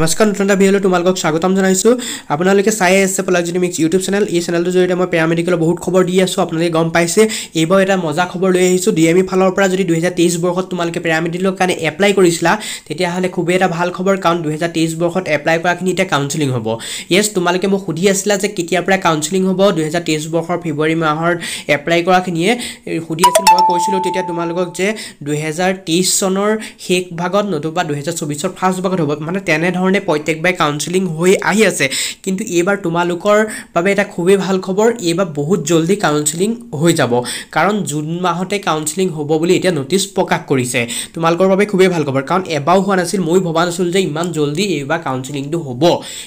নমস্কাৰ নতুন এটা ভিডিঅ'লৈ তোমালোকক স্বাগতম জনাইছোঁ আপোনালোকে চাই আছে পলাজিনী মিক্স ইউটিউব চেনেল এই চেনেলটোৰ জৰিয়তে মই পেৰামেডিকেলৰ বহুত খবৰ দি আছোঁ আপোনালোকে গম পাইছে এইবাৰ এটা মজা খবৰ লৈ আহিছোঁ ডি এম ই ফালৰ পৰা যদি দুহেজাৰ তেইছ বৰ্ষত তোমালোকে পেৰামেডিকেলৰ কাৰণে এপ্লাই কৰিছিলা তেতিয়াহ'লে খুবেই এটা ভাল খবৰ কাৰণ দুহেজাৰ তেইছ বৰ্ষত এপ্লাই কৰাখিনি এতিয়া কাউন্সেলিং হ'ব য়েছ তোমালোকে মোক সুধি আছিলা যে কেতিয়াৰ পৰা কাউঞ্চিলিং হ'ব দুহেজাৰ তেইছ বৰ্ষৰ ফেব্ৰুৱাৰী মাহত এপ্লাই কৰাখিনিয়ে সুধি আছিল মই কৈছিলোঁ তেতিয়া তোমালোকক যে দুহেজাৰ তেইছ চনৰ শেষ ভাগত নতুবা দুহেজাৰ চৌবিছৰ ফাৰ্ষ্ট ভাগত হ'ব মানে তেনেধৰণৰ ধৰণে প্ৰত্যেকবাৰে কাউন্সেলিং হৈ আহি আছে কিন্তু এইবাৰ তোমালোকৰ বাবে এটা খুবেই ভাল খবৰ এইবাৰ বহুত জলদি কাউন্সেলিং হৈ যাব কাৰণ জুন মাহতে কাউন্সেলিং হ'ব বুলি এতিয়া ন'টিছ প্ৰকাশ কৰিছে তোমালোকৰ বাবে খুবেই ভাল খবৰ কাৰণ এবাৰো হোৱা নাছিল মই ভবা নাছিলোঁ যে ইমান জলদি এইবাৰ কাউন্সেলিংটো হ'ব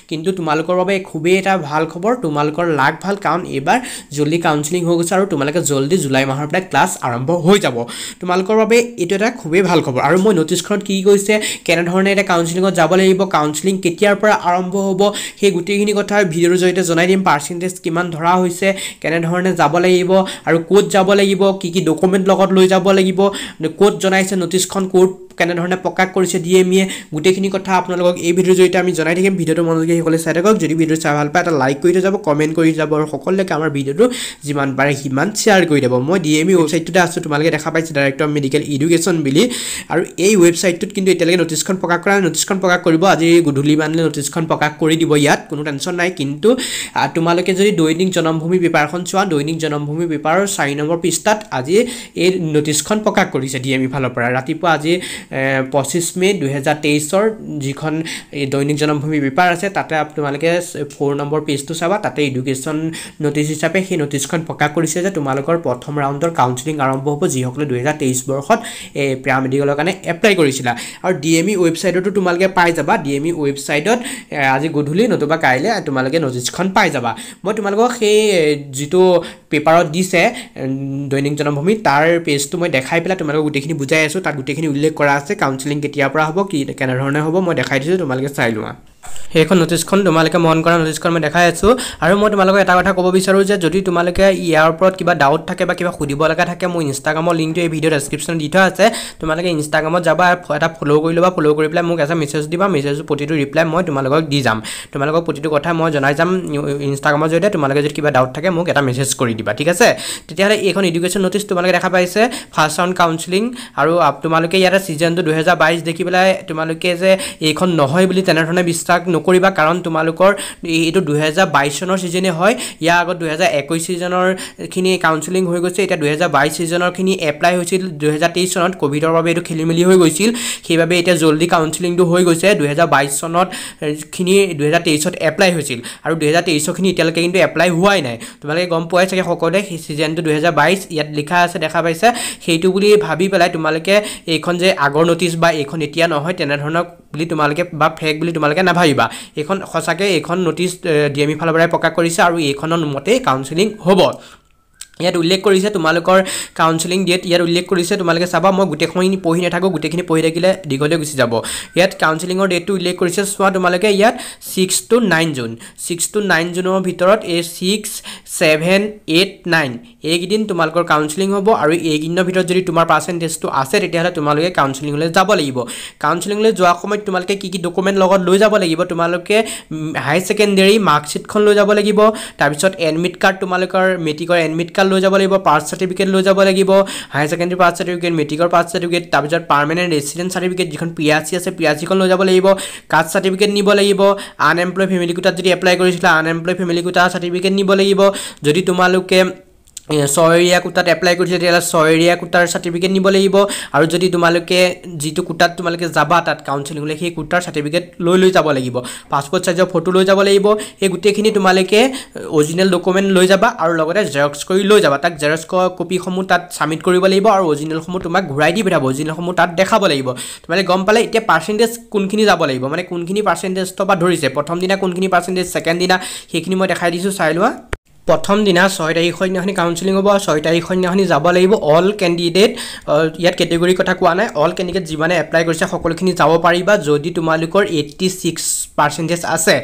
কিন্তু তোমালোকৰ বাবে খুবেই এটা ভাল খবৰ তোমালোকৰ লাগ ভাল কাৰণ এইবাৰ জলদি কাউন্সেলিং হৈ গৈছে আৰু তোমালোকে জলদি জুলাই মাহৰ পৰা ক্লাছ আৰম্ভ হৈ যাব তোমালোকৰ বাবে এইটো এটা খুবেই ভাল খবৰ আৰু মই ন'টিছখনত কি কৈছে কেনেধৰণে এটা কাউন্সেলিঙত যাব লাগিব কাউ কাউন্সিলিং কেতিয়াৰ পৰা আৰম্ভ হ'ব সেই গোটেইখিনি কথা ভিডিঅ'ৰ জৰিয়তে জনাই দিম পাৰ্চেণ্টেজ কিমান ধৰা হৈছে কেনেধৰণে যাব লাগিব আৰু ক'ত যাব লাগিব কি কি ডকুমেণ্ট লগত লৈ যাব লাগিব ক'ত জনাইছে নটিছখন ক'ত কেনেধৰণে প্ৰকাশ কৰিছে ডি এম ইয়ে গোটেইখিনি কথা আপোনালোকক এই ভিডিঅ'ৰ জৰিয়তে আমি জনাই থাকিম ভিডিঅ'টো মনোযোগী সকলোৱে চাই থাকক যদি ভিডিঅ'টো চাই ভাল পায় এটা লাইক কৰি থৈ যাব কমেণ্ট কৰি যাব আৰু সকলোকে আমাৰ ভিডিঅ'টো যিমান পাৰে সিমান শ্বেয়াৰ কৰি দিব মই ডি এম ই ৱেবছাইটটোতে আছোঁ তোমালোকে দেখা পাইছোঁ ডাইৰেক্টৰ মেডিকেল ইডুকেশ্যন বুলি আৰু এই ৱেবছাইটটোত কিন্তু এতিয়ালৈকে নটিছখন প্ৰকাশ কৰা ন'টিছখন প্ৰকাশ কৰিব আজি গধূলি মানলৈ ন'টিছখন প্ৰকাশ কৰি দিব ইয়াত কোনো টেনশ্যন নাই কিন্তু তোমালোকে যদি দৈনিক জনমভূমি পেপাৰখন চোৱা দৈনিক জনমভূমি পেপাৰৰ চাৰি নম্বৰ পৃষ্ঠাত আজি এই ন'টিছখন প্ৰকাশ কৰিছে ডি এম ইফালৰ পৰা ৰাতিপুৱা আজি পঁচিছ মে দুহেজাৰ তেইছৰ যিখন দৈনিক জনমভূমি পেপাৰ আছে তাতে তোমালোকে ফ'ৰ নম্বৰ পেজটো চাবা তাতে এডুকেশ্যন ন'টিছ হিচাপে সেই ন'টিছখন প্ৰকাশ কৰিছে যে তোমালোকৰ প্ৰথম ৰাউণ্ডৰ কাউঞ্চেলিং আৰম্ভ হ'ব যিসকলে দুহেজাৰ তেইছ বৰ্ষত এই পেৰামেডিকেলৰ কাৰণে এপ্লাই কৰিছিলা আৰু ডি এম ই ৱেবছাইটতো তোমালোকে পাই যাবা ডি এম ই ৱেবছাইটত আজি গধূলি নতুবা কাইলৈ তোমালোকে ন'টিছখন পাই যাবা মই তোমালোকক সেই যিটো পেপাৰত দিছে দৈনিক জনমভূমি তাৰ পেজটো মই দেখাই পেলাই তোমালোকক গোটেইখিনি বুজাই আছোঁ তাত গোটেইখিনি উল্লেখ কৰা আসতে কাউন্সেলিং কি টিয়া পড়া হবে কি কোন ধরনের হবে মই দেখাই দিছি তোমালকে চাইলো সেইখন নটিছখন তোমালোকে মন কৰা নটিছখন মই দেখাই আছোঁ আৰু মই তোমালোকে এটা কথা ক'ব বিচাৰোঁ যে যদি তোমালোকে ইয়াৰ ওপৰত কিবা ডাউট থাকে বা কিবা সুধিব লগা থাকে মোৰ ইনষ্টাগ্ৰামৰ লিংকটো এই ভিডিঅ' ডেছক্ৰিপশ্যনত দি থোৱা আছে তোমালোকে ইনষ্টাগ্ৰামত যাবা এটা ফ'ল' কৰি ল'বা ফ'ল' কৰি পেলাই মোক এটা মেছেজ দিবা মেছেজ প্ৰতিটো ৰিপ্লাই মই তোমালোকক দি যাম তোমালোকক প্ৰতিটো কথা মই জনাই যাম ইনষ্টাগ্ৰামৰ জৰিয়তে তোমালোকে যদি কিবা ডাউট থাকে মোক এটা মেছেজ কৰি দিবা ঠিক আছে তেতিয়াহ'লে এইখন এডুকেশ্যন নটিছ তোমালোকে দেখা পাইছে ফাৰ্ষ্ট ৰাউণ্ড কাউন্সিলিং আৰু তোমালোকে ইয়াতে ছিজনটো দুহেজাৰ বাইছ দেখি পেলাই তোমালোকে যে এইখন নহয় বুলি তেনেধৰণে বিশ্বাস এইবিলাক নকৰিবা কাৰণ তোমালোকৰ এইটো দুহেজাৰ বাইছ চনৰ ছিজনে হয় ইয়াৰ আগত দুহেজাৰ একৈছ ছিজনৰখিনি কাউন্সেলিং হৈ গৈছে এতিয়া দুহেজাৰ বাইছ ছিজনৰখিনি এপ্লাই হৈছিল দুহেজাৰ তেইছ চনত ক'ভিডৰ বাবে এইটো খেলিমেলি হৈ গৈছিল সেইবাবে এতিয়া জলদি কাউন্সেলিংটো হৈ গৈছে দুহেজাৰ বাইছ চনত খিনি দুহেজাৰ তেইছত এপ্লাই হৈছিল আৰু দুহেজাৰ তেইছৰখিনি এতিয়ালৈকে কিন্তু এপ্লাই হোৱাই নাই তোমালোকে গম পোৱাই চাগে সকলোৱে সেই ছিজনটো দুহেজাৰ বাইছ ইয়াত লিখা আছে দেখা পাইছে সেইটো বুলি ভাবি পেলাই তোমালোকে এইখন যে আগৰ নটিছ বা এইখন এতিয়া নহয় তেনেধৰণৰ বুলি তোমালোকে বা ফেক বুলি তোমালোকে নাভাবিবা এইখন সঁচাকৈ এইখন নটিছ ডি এম ই ফালৰ পৰাই প্ৰকাশ কৰিছে আৰু এইখনৰ মতেই কাউন্সিলিং হ'ব ইয়াত উল্লেখ কৰিছে তোমালোকৰ কাউঞ্চেলিং ডেট ইয়াত উল্লেখ কৰিছে তোমালোকে চাবা মই গোটেইখিনি পঢ়ি নাথাকোঁ গোটেইখিনি পঢ়ি থাকিলে দীঘলীয়া গুচি যাব ইয়াত কাউঞ্চেলিঙৰ ডেটটো উল্লেখ কৰিছে চোৱা তোমালোকে ইয়াত six two nine June six two nine জুনৰ ভিতৰত এই ছিক্স ছেভেন এইট নাইন এইকেইদিন তোমালোকৰ কাউঞ্চেলিং হ'ব আৰু এইকেইদিনৰ ভিতৰত যদি তোমাৰ পাৰ্চেণ্টেজটো আছে তেতিয়াহ'লে তোমালোকে কাউঞ্চেলিঙলৈ যাব লাগিব কাউঞ্চেলিঙলৈ যোৱা সময়ত তোমালোকে কি কি ডকুমেণ্ট লগত লৈ যাব লাগিব তোমালোকে হায়াৰ ছেকেণ্ডেৰী মাৰ্কশ্বিটখন লৈ যাব লাগিব তাৰপিছত এডমিট কাৰ্ড তোমালোকৰ মেট্ৰিকৰ এডমিট কাৰ্ড অফিচিয়াল লৈ যাব লাগিব পাৰ্থ চাৰ্টিফিকেট লৈ যাব লাগিব হায়াৰ ছেকেণ্ডেৰী পাৰ্থ চাৰ্টিফিকেট মেট্ৰিকৰ পাৰ্থ চাৰ্টিফিকেট তাৰপিছত পাৰ্মানেণ্ট ৰেচিডেণ্ট চাৰ্টিফিকেট যিখন পি আৰ চি আছে পি আৰ চিখন লৈ যাব লাগিব কাষ্ট চাৰ্টিফিকেট নিব লাগিব আনএমপ্লয় ফেমিলি কোটাত যদি এপ্লাই কৰিছিলা আনএমপ্লয় ফেমিলি কোটাৰ চাৰ্টিফিকেট নিব লাগিব যদি তোমালোকে ছয় এৰিয়া কোটাত এপ্লাই কৰিছিলে তেতিয়াহ'লে ছয় এৰিয়া কোটাৰ চাৰ্টিফিকেট নিব লাগিব আৰু যদি তোমালোকে যিটো কোটাত তোমালোকে যাবা তাত কাউন্সিলিঙলৈ সেই কোটাৰ চাৰ্টিফিকেট লৈ লৈ যাব লাগিব পাছপৰ্ট চাইজৰ ফটো লৈ যাব লাগিব সেই গোটেইখিনি তোমালোকে অৰিজিনেল ডকুমেণ্ট লৈ যাবা আৰু লগতে জেৰক্স কৰি লৈ যাবা তাক জেৰক্স কপিসমূহ তাত ছাবমিট কৰিব লাগিব আৰু অৰিজিনেলসমূহ তোমাক ঘূৰাই দি পঠাব অৰিজিনেলসমূহ তাত দেখাব লাগিব তোমালোকে গম পালে এতিয়া পাৰ্চেণ্টেজ কোনখিনি যাব লাগিব মানে কোনখিনি পাৰ্চেণ্টেজৰ পৰা ধৰিছে প্ৰথম দিনা কোনখিনি পাৰ্চেণ্টেজ ছেকেণ্ড দিনা সেইখিনি মই দেখাই দিছোঁ চাই লোৱা প্ৰথম দিনা ছয় তাৰিখৰ দিনাখনি কাউঞ্চিলিং হ'ব আৰু ছয় তাৰিখ দিনাখনি যাব লাগিব অল কেণ্ডিডেট ইয়াত কেটেগৰীৰ কথা কোৱা নাই অল কেণ্ডিডেট যিমানে এপ্লাই কৰিছে সকলোখিনি যাব পাৰিবা যদি তোমালোকৰ এইট্টি ছিক্স পাৰ্চেণ্টেজ আছে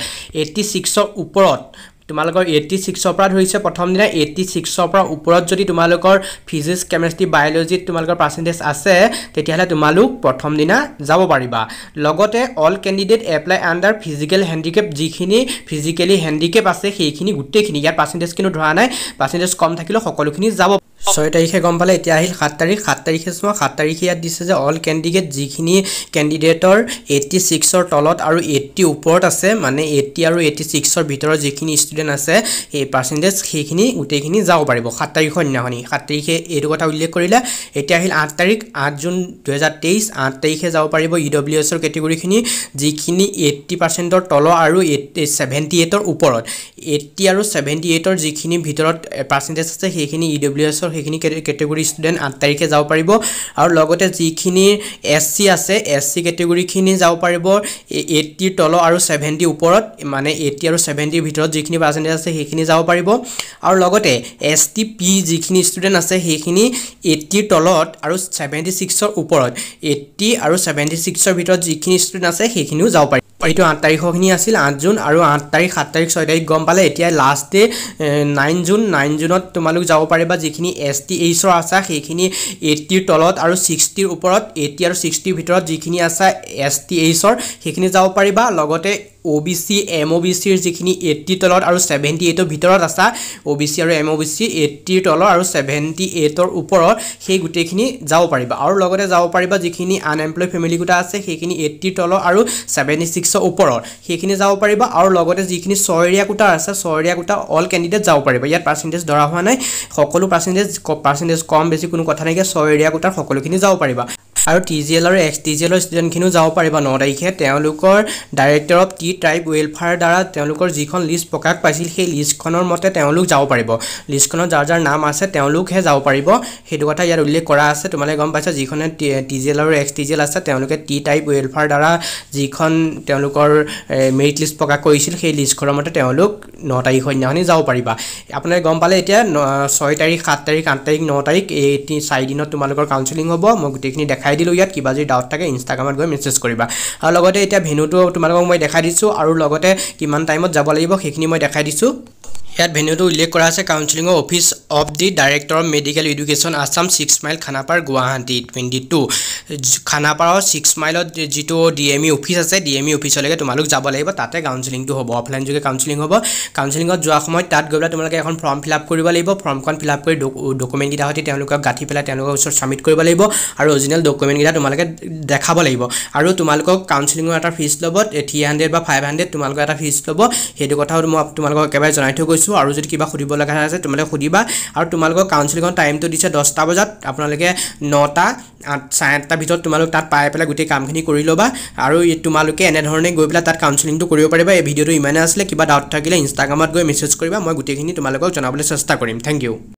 এইট্টি ছিক্সৰ ওপৰত তোমালোকৰ এইটি ছিক্সৰ পৰা ধৰিছে প্ৰথম দিনা এইটি ছিক্সৰ পৰা ওপৰত যদি তোমালোকৰ ফিজিক্স কেমেষ্ট্ৰি বায়'লজিত তোমালোকৰ পাৰ্চেণ্টেজ আছে তেতিয়াহ'লে তোমালোক প্ৰথম দিনা যাব পাৰিবা লগতে all candidate apply under physical handicap যিখিনি ফিজিকেলি হেণ্ডিকেপ আছে সেইখিনি গোটেইখিনি ইয়াত পাৰ্চেণ্টেজ কিন্তু ধৰা নাই পাৰ্চেণ্টেজ কম থাকিলেও সকলোখিনি যাব ছয় তাৰিখে গম পালে এতিয়া আহিল সাত তাৰিখ সাত তাৰিখে চোৱা সাত তাৰিখে ইয়াত দিছে যে অল কেণ্ডিডেট যিখিনি কেণ্ডিডেটৰ এইটি ছিক্সৰ তলত আৰু এইটি ওপৰত আছে মানে এইটি আৰু এইটি ছিক্সৰ ভিতৰত যিখিনি ষ্টুডেণ্ট আছে সেই পাৰ্চেণ্টেজ সেইখিনি গোটেইখিনি যাব পাৰিব সাত তাৰিখৰ দিনাখনি সাত তাৰিখে এইটো কথা উল্লেখ কৰিলে এতিয়া আহিল আঠ তাৰিখ আঠ জুন দুহেজাৰ তেইছ আঠ তাৰিখে যাব পাৰিব ই ডব্লিউ এছৰ কেটেগৰীখিনি যিখিনি এইটি পাৰ্চেণ্টৰ তলৰ আৰু এই ছেভেণ্টি এইটৰ ওপৰত এইটি আৰু ছেভেণ্টি এইটৰ যিখিনি ভিতৰত পাৰ্চেণ্টেজ আছে সেইখিনি ই ডব্লিউ এছৰ সেইখিনি কেটেগৰী ষ্টুডেণ্ট আঠ তাৰিখে যাব পাৰিব আৰু লগতে যিখিনি এছ চি আছে এছ চি কেটেগৰীখিনি যাব পাৰিব এইটিৰ তল আৰু সেভেন্টি ওপৰত মানে এইটি আৰু সেভেন্টিৰ ভিতৰত যিখিনি পাৰ্চেণ্টেজ আছে সেইখিনি যাব পাৰিব আৰু লগতে এছ টি পি যিখিনি ষ্টুডেণ্ট আছে সেইখিনি এইটিৰ তলত আৰু ছেভেণ্টি ছিক্সৰ ওপৰত এইটি আৰু সেভেন্টি ছিক্সৰ ভিতৰত যিখিনি ষ্টুডেণ্ট আছে সেইখিনিও যাব পাৰিব এইটো আঠ তাৰিখৰখিনি আছিল আঠ জুন আৰু আঠ তাৰিখ সাত তাৰিখ ছয় তাৰিখ গম পালে এতিয়া last day nine June nine জুনত তোমালোক যাব পাৰিবা যিখিনি এছ টি এইচৰ আছা সেইখিনি এইটিৰ তলত আৰু ছিক্সটিৰ ওপৰত এইটি আৰু ছিক্সটিৰ ভিতৰত যিখিনি আছা এছ টি এইচৰ সেইখিনি যাব পাৰিবা লগতে O B C M O B সির যেটির তলত আর সেভেন্টি এইটর ভিতর আসা ও বি সি আর এম ও বি সি এইটির তলত আর সেভেন্টি এইটর উপর সেই গোটেখিন যাব পারা আর লগতে যাব পারা যখন আনএমপ্লয় ফেমিলি গোটা আছে সেইখিন এইটির তলত আর সেভেন্টি সিক্সর উপর সেইখিন যাব পারা আর যখন ছয়েরিয়া কোটা আছে ছয়েরিয়া কোটা অল কেন্ডিডেট যাব পারা ইয়াত পার্সেন্টেজ ধরা হওয়া নাই সকল পার্সেন্টেজ পার্সেন্টেজ কম বেশি কোনো কথা নাইকে ছয়েরিয়া কোটার সকলখিন যাব পারা আৰু টি জি এল আৰু এক্স টি জি এলৰ ষ্টুডেণ্টখিনিও যাব পাৰিব ন তাৰিখে তেওঁলোকৰ director of tea tribe welfare দ্বাৰা তেওঁলোকৰ যিখন লিষ্ট প্ৰকাশ পাইছিল সেই লিষ্টখনৰ মতে তেওঁলোক যাব পাৰিব লিষ্টখনত যাৰ যাৰ নাম আছে তেওঁলোকহে যাব পাৰিব সেইটো কথা ইয়াত উল্লেখ কৰা আছে তোমালোকে গম পাইছা যিখনে টি জি এল আৰু এক্স টি জি এল আছে তেওঁলোকে টি টাইপ ৱেলফেয়াৰ দ্বাৰা যিখন তেওঁলোকৰ মেৰিট লিষ্ট প্ৰকাশ কৰিছিল সেই লিষ্টখনৰ মতে তেওঁলোক ন তাৰিখ সন্ধ্যাখনি যাব পাৰিবা আপোনালোকে গম পালে এতিয়া ছয় তাৰিখ সাত তাৰিখ আঠ তাৰিখ ন তাৰিখ এই চাৰিদিনত তোমালোকৰ কাউঞ্চেলিং হ'ব মই গোটেইখিনি দেখাই দেখাই দিলোঁ ইয়াত কিবা যদি ডাউট থাকে ইনষ্টাগ্ৰামত গৈ মেছেজ কৰিবা আৰু লগতে এতিয়া ভেনুটো তোমালোকক মই দেখাই দিছোঁ আৰু লগতে কিমান টাইমত যাব লাগিব সেইখিনি মই দেখাই দিছোঁ ইয়াত ভেনিউটো উল্লেখ কৰা আছে কাউন্সিলিঙৰ office of the director of medical education Assam six mile Khanapara Guwahati twenty two খানাপাৰৰ ছিক্স মাইলত যিটো ডি এম ই অফিচ আছে ডি এম ই অফিচলৈকে তোমালোক যাব লাগিব তাতে কাউন্সিলিংটো হ'ব অফলাইন যোগে কাউন্সিলিং হ'ব কাউন্সিলিঙত যোৱাৰ সময়ত তাত গৈ পেলাই তোমালোকে এখন ফৰ্ম ফিল আপ কৰিব লাগিব ফৰ্মখন ফিল আপ কৰি ডকুমেণ্টকেইটা সৈতে তেওঁলোকক গাঁঠি পেলাই তেওঁলোকৰ ওচৰত ছাবমিট কৰিব লাগিব আৰু অৰিজিনেল ডকুমেণ্টকেইটা তোমালোকে দেখাব লাগিব আৰু তোমালোকক কাউন্সিলিঙৰ এটা ফিজ ল'ব থ্ৰী হাণ্ড্ৰেড বা ফাইভ হাণ্ড্ৰেড তোমালোকৰ এটা ফিজ ল'ব সেইটো কথাও মই তোমালোকক একেবাৰে জনাই থৈ গৈছোঁ দিছোঁ আৰু যদি কিবা সুধিব লগা আছে তোমালোকে সুধিবা আৰু তোমালোকৰ কাউন্সিলিঙৰ টাইমটো দিছে দহটা বজাত আপোনালোকে নটা আঠ চাৰে আঠটাৰ ভিতৰত তোমালোক তাত পাই পেলাই গোটেই কামখিনি কৰি ল'বা আৰু তোমালোকে এনেধৰণে গৈ পেলাই তাত কাউন্সিলিংটো কৰিব পাৰিবা এই ভিডিঅ'টো ইমানেই আছিলে কিবা ডাউট থাকিলে ইনষ্টাগ্ৰামত গৈ মেছেজ কৰিবা মই গোটেইখিনি তোমালোকক জনাবলৈ চেষ্টা কৰিম থেংক ইউ